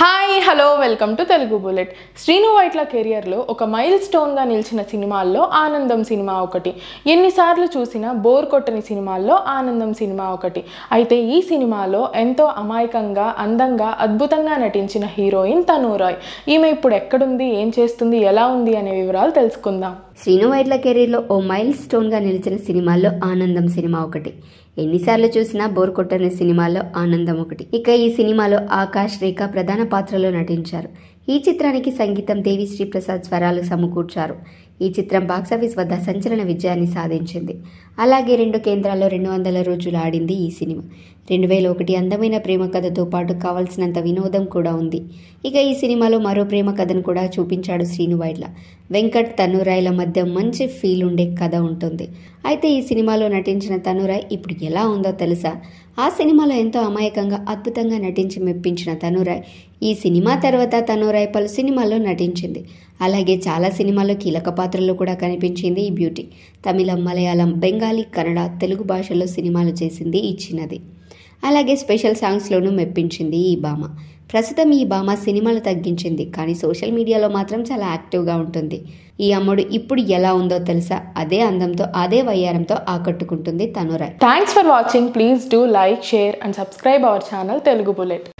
hi hello welcome to Telugu bullet Sreenu Vaitla కెరియర్లో ఒక mile స్టోన్గా నిలిచిన సినిమాల్లో ఆనందం సినిమా ఒకటి ఎన్నిసార్లు చూసినా బోర్ కొట్టని సినిమాల్లో ఆనందం సినిమా ఒకటి అయితే ఈ సినిమాలో ఎంతో అమాయకంగా అందంగా అద్భుతంగా నటించిన హీరోయిన్ తనూ రాయ్ ఈమె ఇప్పుడు ఎక్కడుంది ఏం చేస్తుంది ఎలా ఉంది అనే వివరాలు తెలుసుకుందాం శ్రీను వైట్ల కెరీర్లో ఓ మైల్ స్టోన్గా నిలిచిన సినిమాల్లో ఆనందం సినిమా ఒకటి ఎన్నిసార్లు చూసినా బోర్ కొట్టని సినిమాల్లో ఆనందం ఒకటి ఇక ఈ సినిమాలో ఆకాష్ రేఖ ప్రధాన పాత్రలో నటించారు ఈ చిత్రానికి సంగీతం దేవి ప్రసాద్ స్వరాలు సమకూర్చారు ఈ చిత్రం బాక్సాఫీస్ వద్ద సంచలన విజయాన్ని సాధించింది అలాగే రెండు కేంద్రాల్లో రెండు వందల రోజులు ఆడింది ఈ సినిమా రెండు వేల ఒకటి అందమైన ప్రేమ కథతో పాటు కావాల్సినంత వినోదం కూడా ఉంది ఇక ఈ సినిమాలో మరో ప్రేమ కథను కూడా చూపించాడు శ్రీను వైడ్ల వెంకట్ తనురాయ్ల మధ్య మంచి ఫీల్ ఉండే కథ ఉంటుంది అయితే ఈ సినిమాలో నటించిన తనురాయ్ ఇప్పుడు ఎలా ఉందో తెలుసా ఆ సినిమాలో ఎంతో అమాయకంగా అద్భుతంగా నటించి మెప్పించిన తనురాయ్ ఈ సినిమా తర్వాత తనురాయ్ పలు సినిమాల్లో నటించింది అలాగే చాలా సినిమాల్లో కీలక పాత్రలో కూడా కనిపించింది ఈ బ్యూటీ తమిళం మలయాళం బెంగాలీ కన్నడ తెలుగు భాషల్లో సినిమాలు చేసింది ఇచ్చినది అలాగే స్పెషల్ సాంగ్స్లోనూ మెప్పించింది ఈ భామ ప్రస్తుతం ఈ భామ సినిమాలు తగ్గించింది కానీ సోషల్ మీడియాలో మాత్రం చాలా యాక్టివ్గా ఉంటుంది ఈ అమ్మడు ఇప్పుడు ఎలా ఉందో తెలుసా అదే అందంతో అదే వయ్యారంతో ఆకట్టుకుంటుంది తనురాయ్ thanks for watching please do like share and subscribe our channel Telugu bullet